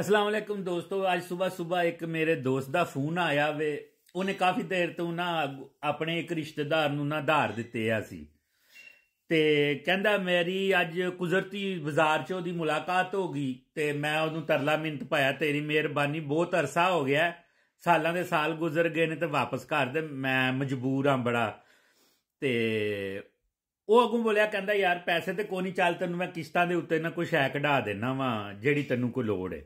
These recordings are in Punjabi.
ਅਸਲਾਮ ਵਾਲੇਕਮ ਦੋਸਤੋ ਅੱਜ ਸਵੇਰ ਸਵੇਰ ਇੱਕ ਮੇਰੇ ਦੋਸਤ ਦਾ ਫੋਨ ਆਇਆ ਵੇ ਉਹਨੇ ਕਾਫੀ ਦੇਰ ਤੋਂ ਨਾ ਆਪਣੇ ਇੱਕ ਰਿਸ਼ਤੇਦਾਰ ਨੂੰ ਨਾ ਧਾਰ ਦਿੱਤੇ ਆ ਸੀ ਤੇ ਕਹਿੰਦਾ ਮੇਰੀ ਅੱਜ ਕੁਜ਼ਰਤੀ ਬਾਜ਼ਾਰ 'ਚ ਉਹਦੀ ਮੁਲਾਕਾਤ ਹੋ ਗਈ ਤੇ ਮੈਂ ਉਹਨੂੰ ਤਰਲਾ ਮਿੰਤ ਪਾਇਆ ਤੇਰੀ ਮਿਹਰਬਾਨੀ ਬਹੁਤ ਅਰਸਾ ਹੋ ਗਿਆ ਸਾਲਾਂ ਦੇ ਸਾਲ ਗੁਜ਼ਰ ਗਏ ਨੇ ਤੇ ਵਾਪਸ ਘਰ ਦੇ ਮੈਂ ਮਜਬੂਰ ਆ ਬੜਾ ਤੇ ਉਹ ਅਗੋਂ ਬੋਲਿਆ ਕਹਿੰਦਾ ਯਾਰ ਪੈਸੇ ਤੇ ਕੋਈ ਨਹੀਂ ਚੱਲ ਤੈਨੂੰ ਮੈਂ ਕਿਸ਼ਤਾਂ ਦੇ ਉੱਤੇ ਨਾ ਕੁਝ ਐ ਕਢਾ ਦੇਣਾ ਵਾ ਜਿਹੜੀ ਤੈਨੂੰ ਕੋ ਲੋੜ ਹੈ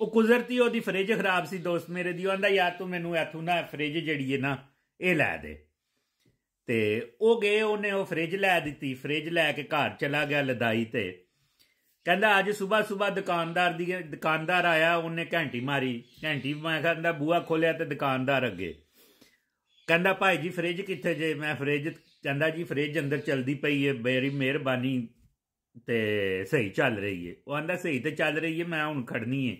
ਉਹ ਕੁਦਰਤੀ ਉਹਦੀ ਫ੍ਰਿਜ ਖਰਾਬ ਸੀ ਦੋਸਤ ਮੇਰੇ ਦੀ ਆਂਦਾ ਯਾਰ ਤੂੰ ਮੈਨੂੰ ਇੱਥੋਂ ਨਾ ਫ੍ਰਿਜ ਜਿਹੜੀ ਹੈ ਨਾ ਇਹ ਲੈ ਦੇ ਤੇ ਉਹ ਗਏ ਉਹਨੇ ਉਹ ਫ੍ਰਿਜ ਲੈ ਦਿੱਤੀ ਫ੍ਰਿਜ ਲੈ ਕੇ ਘਰ ਚਲਾ ਗਿਆ ਲਦਾਈ ਤੇ ਕਹਿੰਦਾ ਅੱਜ ਸਵੇਰ ਸਵੇਰ ਦੁਕਾਨਦਾਰ ਦੀ ਦੁਕਾਨਦਾਰ ਆਇਆ ਉਹਨੇ ਘੰਟੀ ਮਾਰੀ ਘੰਟੀ ਮੈਂ ਕਹਿੰਦਾ ਬੂਆ ਖੋਲਿਆ ਤੇ ਦੁਕਾਨਦਾਰ ਅੱਗੇ ਕਹਿੰਦਾ ਭਾਈ ਜੀ ਫ੍ਰਿਜ ਕਿੱਥੇ ਜੇ ਮੈਂ ਫ੍ਰਿਜ ਕਹਿੰਦਾ ਜੀ ਫ੍ਰਿਜ ਅੰਦਰ ਚਲਦੀ ਪਈ ਏ ਬੇਰੀ ਮਿਹਰਬਾਨੀ ਤੇ ਸਹੀ ਚੱਲ ਰਹੀ ਏ ਉਹ ਅੰਦਰ ਸਹੀ ਤੇ ਚੱਲ ਰਹੀ ਏ ਮੈਂ ਹੁਣ ਖੜਨੀ ਏ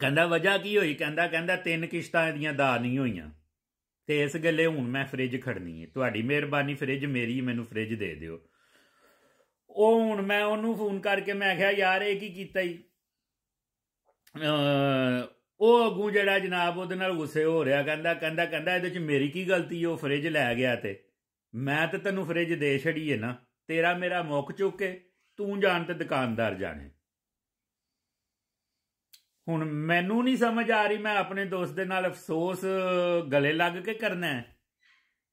ਕਹਿੰਦਾ ਵਜ੍ਹਾ ਕੀ ਹੋਈ ਕਹਿੰਦਾ ਕਹਿੰਦਾ ਤਿੰਨ ਕਿਸ਼ਤਾਂ ਇਹਦੀਆਂ ਦਾ ਨਹੀਂ ਹੋਈਆਂ ਤੇ ਇਸ ਗੱਲੇ ਹੁਣ ਮੈਂ ਫ੍ਰਿਜ ਖੜਨੀ ਹੈ ਤੁਹਾਡੀ ਮਿਹਰਬਾਨੀ ਫ੍ਰਿਜ ਮੇਰੀ ਮੈਨੂੰ ਫ੍ਰਿਜ ਦੇ ਦਿਓ ਉਹ ਹੁਣ ਮੈਂ ਉਹਨੂੰ ਫੋਨ ਕਰਕੇ ਮੈਂ ਕਿਹਾ ਯਾਰ ਇਹ ਕੀ ਕੀਤਾ ਹੀ ਉਹ ਅਗੂ ਜਿਹੜਾ ਜਨਾਬ ਉਹਦੇ ਨਾਲ ਗੁੱਸੇ ਹੋ ਰਿਹਾ ਕਹਿੰਦਾ ਕਹਿੰਦਾ ਕਹਿੰਦਾ ਇਹਦੇ ਚ ਮੇਰੀ ਕੀ ਗਲਤੀ ਉਹ ਫ੍ਰਿਜ ਲੈ ਗਿਆ ਤੇ ਮੈਂ ਤੇ ਤੈਨੂੰ ਫ੍ਰਿਜ ਦੇ ਛੜੀ ਹੈ ਨਾ ਤੇਰਾ ਮੇਰਾ ਮੁੱਕ ਚੁੱਕੇ ਤੂੰ ਜਾਣ ਤੇ ਦੁਕਾਨਦਾਰ ਜਾਣੇ ਹੁਣ ਮੈਨੂੰ ਨਹੀਂ ਸਮਝ ਆ ਰਹੀ ਮੈਂ ਆਪਣੇ ਦੋਸਤ ਦੇ ਨਾਲ ਅਫਸੋਸ ਗਲੇ ਲੱਗ ਕੇ ਕਰਨਾ ਹੈ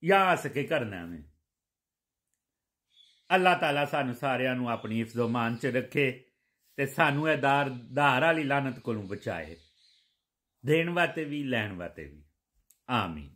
ਜਾਂ ਹੱਸ ਕੇ ਕਰਨਾ ਹੈ ਅੱਲਾਹ ਤਾਲਾ ਸਾਨੂੰ ਸਾਰਿਆਂ ਨੂੰ ਆਪਣੀ ਮਾਨ 'ਚ ਰੱਖੇ ਤੇ ਸਾਨੂੰ ਇਹ ਦਾਰ ਦਾਰ ਵਾਲੀ ਲਾਨਤ ਕੋਲੋਂ ਬਚਾਏ ਦੇਣ ਵਾਤੇ ਵੀ ਲੈਣ ਵਾਤੇ ਵੀ ਆਮੀਨ